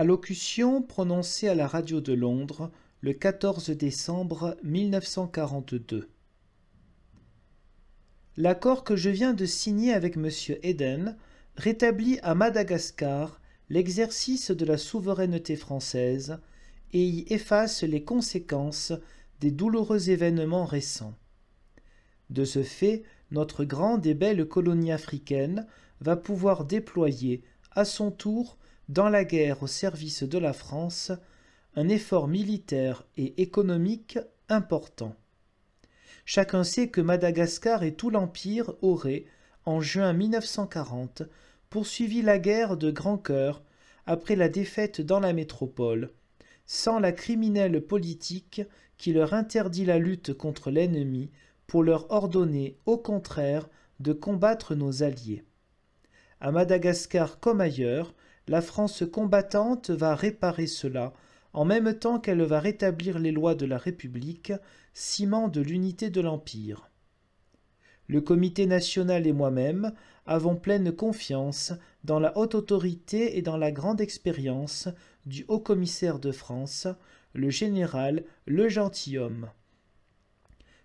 Allocution prononcée à la radio de Londres le 14 décembre 1942. L'accord que je viens de signer avec M. Eden rétablit à Madagascar l'exercice de la souveraineté française et y efface les conséquences des douloureux événements récents. De ce fait, notre grande et belle colonie africaine va pouvoir déployer à son tour dans la guerre au service de la France un effort militaire et économique important. Chacun sait que Madagascar et tout l'Empire auraient, en juin 1940, poursuivi la guerre de grand cœur après la défaite dans la métropole, sans la criminelle politique qui leur interdit la lutte contre l'ennemi pour leur ordonner, au contraire, de combattre nos alliés. À Madagascar comme ailleurs, la France combattante va réparer cela, en même temps qu'elle va rétablir les lois de la République, ciment de l'unité de l'Empire. Le comité national et moi-même avons pleine confiance dans la haute autorité et dans la grande expérience du haut commissaire de France, le général Le Gentilhomme.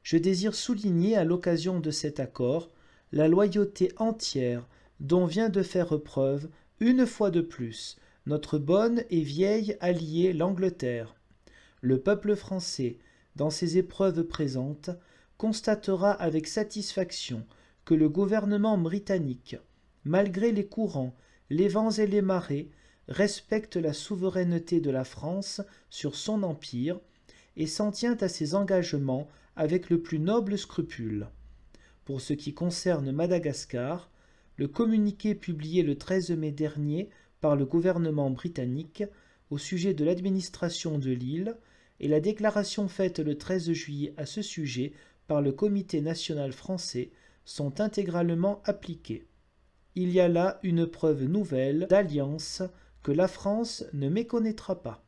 Je désire souligner à l'occasion de cet accord la loyauté entière dont vient de faire preuve une fois de plus, notre bonne et vieille alliée l'Angleterre. Le peuple français, dans ses épreuves présentes, constatera avec satisfaction que le gouvernement britannique, malgré les courants, les vents et les marées, respecte la souveraineté de la France sur son empire et s'en tient à ses engagements avec le plus noble scrupule. Pour ce qui concerne Madagascar, le communiqué publié le 13 mai dernier par le gouvernement britannique au sujet de l'administration de l'île et la déclaration faite le 13 juillet à ce sujet par le Comité national français sont intégralement appliquées. Il y a là une preuve nouvelle d'alliance que la France ne méconnaîtra pas.